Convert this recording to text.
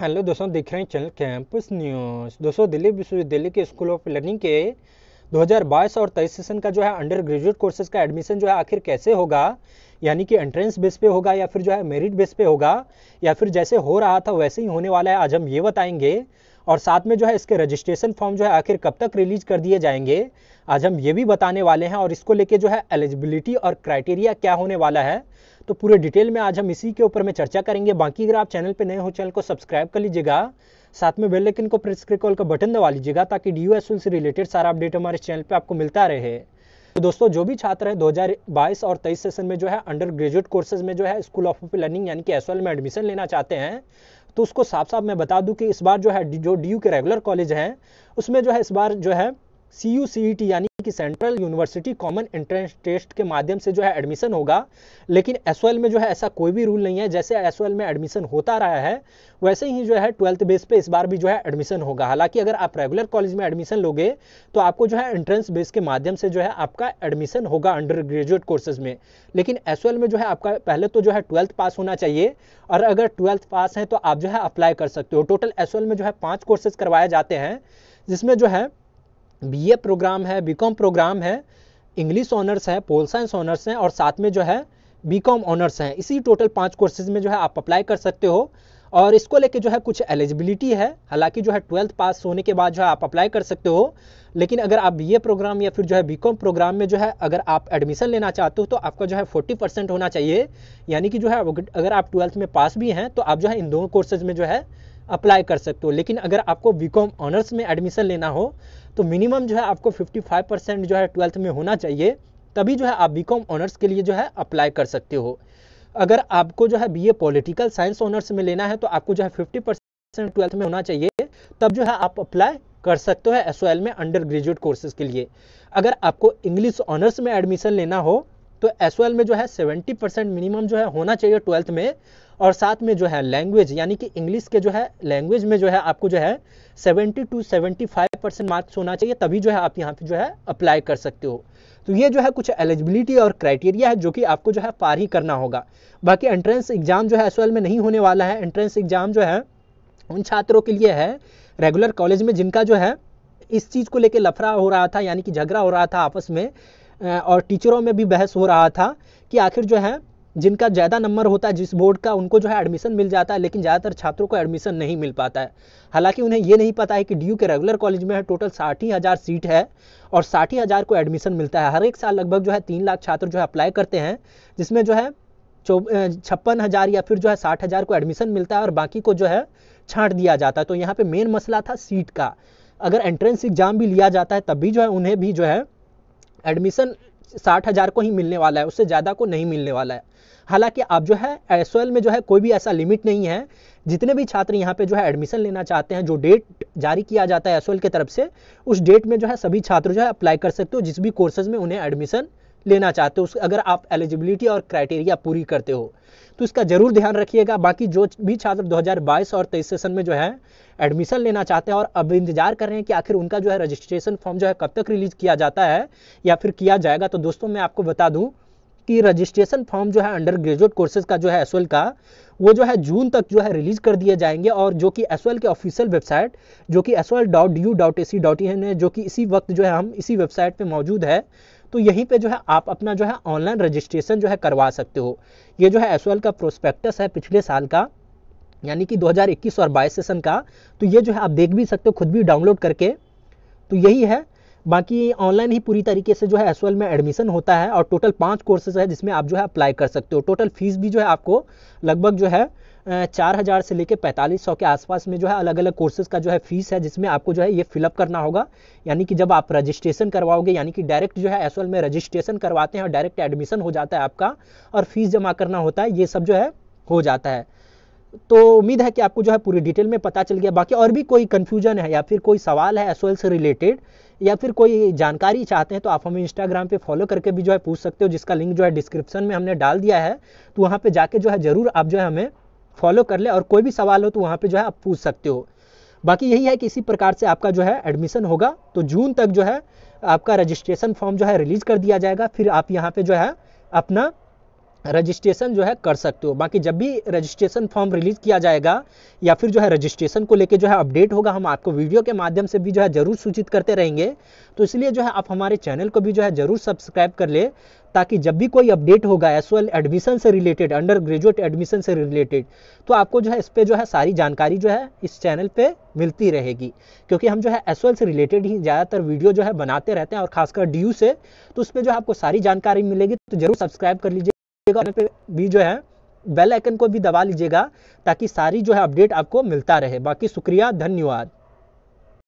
hello दोस्तों देख रहे हैं चैनल कैंपस न्यूज़ दोस्तों दिल्ली विश्वविद्यालय के स्कूल ऑफ लर्निंग के 2022 और तेईस सेशन का जो है अंडर ग्रेजुएट कोर्सेज का एडमिशन जो है आखिर कैसे होगा यानी कि एंट्रेंस बेस पे होगा या फिर जो है मेरिट बेस पे होगा या फिर जैसे हो रहा था वैसे ही होने वाला है आज हम ये बताएंगे और साथ में जो है इसके रजिस्ट्रेशन फॉर्म जो है आखिर कब तक रिलीज कर दिए जाएंगे आज हम ये भी बताने वाले हैं और इसको लेके जो है एलिजिबिलिटी और क्राइटेरिया क्या होने वाला है तो पूरे डिटेल में आज हम इसी के ऊपर में चर्चा करेंगे बाकी अगर आप चैनल पर नए हो चैनल को सब्सक्राइब कर लीजिएगा साथ में बेल लेकिन को प्रेस करके कॉल का बटन दबा लीजिएगा ताकि डी यू से रिलेटेड सारा अपडेट हमारे चैनल पर आपको मिलता रहे तो दोस्तों जो भी छात्र हैं 2022 और 23 सेशन में जो है अंडर ग्रेजुएट कोर्सेज में जो है स्कूल ऑफ लर्निंग यानी कि एस में एडमिशन लेना चाहते हैं तो उसको साफ साफ मैं बता दूं कि इस बार जो है जो डी के रेगुलर कॉलेज हैं उसमें जो है इस बार जो है सी यू e यानी कि central university common entrance test के माध्यम से जो है एडमिशन होगा लेकिन एस में जो है ऐसा कोई भी रूल नहीं है जैसे एस में एडमिशन होता रहा है वैसे ही जो है ट्वेल्थ बेस पे इस बार भी जो है एडमिशन होगा हालांकि अगर आप रेगुलर कॉलेज में एडमिशन लोगे तो आपको जो है एंट्रेंस बेस के माध्यम से जो है आपका एडमिशन होगा अंडर ग्रेजुएट कोर्सेज में लेकिन एस में जो है आपका पहले तो जो है ट्वेल्थ पास होना चाहिए और अगर ट्वेल्थ पास है तो आप जो है अप्लाई कर सकते हो टोटल एस में जो है पाँच कोर्सेज करवाए जाते हैं जिसमें जो है बीए प्रोग्राम है बीकॉम प्रोग्राम है इंग्लिश ऑनर्स है पोल साइंस ऑनर्स हैं और साथ में जो है बीकॉम ऑनर्स हैं इसी टोटल पाँच कोर्सेज में जो है आप अप्लाई कर सकते हो और इसको लेके जो है कुछ एलिजिबिलिटी है हालांकि जो है ट्वेल्थ पास होने के बाद जो है आप अप्लाई कर सकते हो लेकिन अगर आप बीए प्रोग्राम या फिर जो है बीकॉम प्रोग्राम में जो है अगर आप एडमिशन लेना चाहते हो तो आपका जो है 40 परसेंट होना चाहिए यानी कि जो है अगर आप ट्वेल्थ में पास भी हैं तो आप जो है इन दोनों कोर्सेज में जो है अप्लाई कर सकते हो लेकिन अगर आपको बी ऑनर्स में एडमिशन लेना हो तो मिनिमम जो है आपको 55 परसेंट जो है ट्वेल्थ में होना चाहिए तभी जो है आप बी ऑनर्स के लिए जो है अप्लाई कर सकते हो अगर आपको जो है B A political science honours में लेना है तो आपको जो है फिफ्टी परसेंट ट्वेल्थ में होना चाहिए तब जो है आप अप्लाई कर सकते हो एस में अंडर ग्रेजुएट कोर्सेज के लिए अगर आपको इंग्लिश ऑनर्स में एडमिशन लेना हो तो एस में जो है सेवेंटी परसेंट मिनिमम जो है होना चाहिए ट्वेल्थ में और साथ में जो है लैंग्वेज यानी कि इंग्लिश के जो है लैंग्वेज में जो है आपको जो है 70 टू 75 परसेंट मार्क्स होना चाहिए तभी जो है आप यहाँ पे जो है अप्लाई कर सकते हो तो ये जो है कुछ एलिजिबिलिटी और क्राइटेरिया है जो कि आपको जो है पार ही करना होगा बाकी एंट्रेंस एग्जाम जो है एस में नहीं होने वाला है एंट्रेंस एग्जाम जो है उन छात्रों के लिए है रेगुलर कॉलेज में जिनका जो है इस चीज़ को लेकर लफड़ा हो रहा था यानी कि झगड़ा हो रहा था आपस में और टीचरों में भी बहस हो रहा था कि आखिर जो है जिनका ज़्यादा नंबर होता है जिस बोर्ड का उनको जो है एडमिशन मिल जाता है लेकिन ज़्यादातर छात्रों को एडमिशन नहीं मिल पाता है हालांकि उन्हें ये नहीं पता है कि डी के रेगुलर कॉलेज में है टोटल साठी हज़ार सीट है और साठी हज़ार को एडमिशन मिलता है हर एक साल लगभग जो है तीन लाख छात्र जो है अप्लाई करते हैं जिसमें जो है छप्पन हज़ार या फिर जो है साठ हज़ार को एडमिशन मिलता है और बाकी को जो है छाँट दिया जाता है तो यहाँ पर मेन मसला था सीट का अगर एंट्रेंस एग्ज़ाम भी लिया जाता है तब भी जो है उन्हें भी जो है एडमिशन साठ हज़ार को ही मिलने वाला है उससे ज़्यादा को नहीं मिलने वाला है हालांकि आप जो है एस में जो है कोई भी ऐसा लिमिट नहीं है जितने भी छात्र यहाँ पे जो है एडमिशन लेना चाहते हैं जो डेट जारी किया जाता है एस की तरफ से उस डेट में जो है सभी छात्र जो है अप्लाई कर सकते हो जिस भी कोर्सेज में उन्हें एडमिशन लेना चाहते हो अगर आप एलिजिबिलिटी और क्राइटेरिया पूरी करते हो तो इसका जरूर ध्यान रखिएगा बाकी जो भी छात्र 2022 और तेईस सेशन में जो है एडमिशन लेना चाहते हैं और अब इंतजार कर रहे हैं कि आखिर उनका जो है रजिस्ट्रेशन फॉर्म जो है कब तक रिलीज किया जाता है या फिर किया जाएगा तो दोस्तों मैं आपको बता दूं कि रजिस्ट्रेशन फॉर्म जो है अंडर ग्रेजुएट कोर्सेज का जो है एस का वो जो है जून तक जो है रिलीज कर दिए जाएंगे और जो कि एस के ऑफिशियल वेबसाइट जो कि S dot D U dot A C dot in है जो कि इसी वक्त जो है हम इसी वेबसाइट पे मौजूद है तो यहीं पे जो है आप अपना जो है ऑनलाइन रजिस्ट्रेशन जो है करवा सकते हो ये जो है एस का प्रोस्पेक्टस है पिछले साल का यानी कि 2021 और 22 सेशन का तो ये जो है आप देख भी सकते हो खुद भी डाउनलोड करके तो यही है बाकी ऑनलाइन ही पूरी तरीके से जो है एस में एडमिशन होता है और टोटल पाँच कोर्सेज है जिसमें आप जो है अप्लाई कर सकते हो टोटल फीस भी जो है आपको लगभग जो है चार हज़ार से लेकर पैंतालीस सौ के आसपास में जो है अलग अलग कोर्सेज का जो है फीस है जिसमें आपको जो है ये फिलअप करना होगा यानी कि जब आप रजिस्ट्रेशन करवाओगे यानी कि डायरेक्ट जो है एस में रजिस्ट्रेशन करवाते हैं और डायरेक्ट एडमिशन हो जाता है आपका और फीस जमा करना होता है ये सब जो है हो जाता है तो उम्मीद है कि आपको जो है पूरी डिटेल में पता चल गया बाकी और भी कोई कन्फ्यूजन है या फिर कोई सवाल है एस से रिलेटेड या फिर कोई जानकारी चाहते हैं तो आप हमें इंस्टाग्राम पे फॉलो करके भी जो है पूछ सकते हो जिसका लिंक जो है डिस्क्रिप्शन में हमने डाल दिया है तो वहाँ पे जाके जो है ज़रूर आप जो है हमें फॉलो कर ले और कोई भी सवाल हो तो वहाँ पर जो है आप पूछ सकते हो बाकी यही है कि इसी प्रकार से आपका जो है एडमिशन होगा तो जून तक जो है आपका रजिस्ट्रेशन फॉर्म जो है रिलीज़ कर दिया जाएगा फिर आप यहाँ पर जो है अपना रजिस्ट्रेशन जो है कर सकते हो बाकी जब भी रजिस्ट्रेशन फॉर्म रिलीज किया जाएगा या फिर जो है रजिस्ट्रेशन को लेके जो है अपडेट होगा हम आपको वीडियो के माध्यम से भी जो है जरूर सूचित करते रहेंगे तो इसलिए जो है आप हमारे चैनल को भी जो है जरूर सब्सक्राइब कर ले ताकि जब भी कोई अपडेट होगा एस एडमिशन से रिलेटेड अंडर ग्रेजुएट एडमिशन से रिलेटेड तो आपको जो है इस पर जो है सारी जानकारी जो है इस चैनल पर मिलती रहेगी क्योंकि हम जो है एस से रिलेटेड ही ज़्यादातर वीडियो जो है बनाते रहते हैं और खासकर डी से तो उस पर जो है आपको सारी जानकारी मिलेगी तो जरूर सब्सक्राइब कर लीजिए कीजिएगा पे भी जो है बेल आइकन को भी दबा लीजिएगा ताकि सारी जो है अपडेट आपको मिलता रहे बाकी शुक्रिया धन्यवाद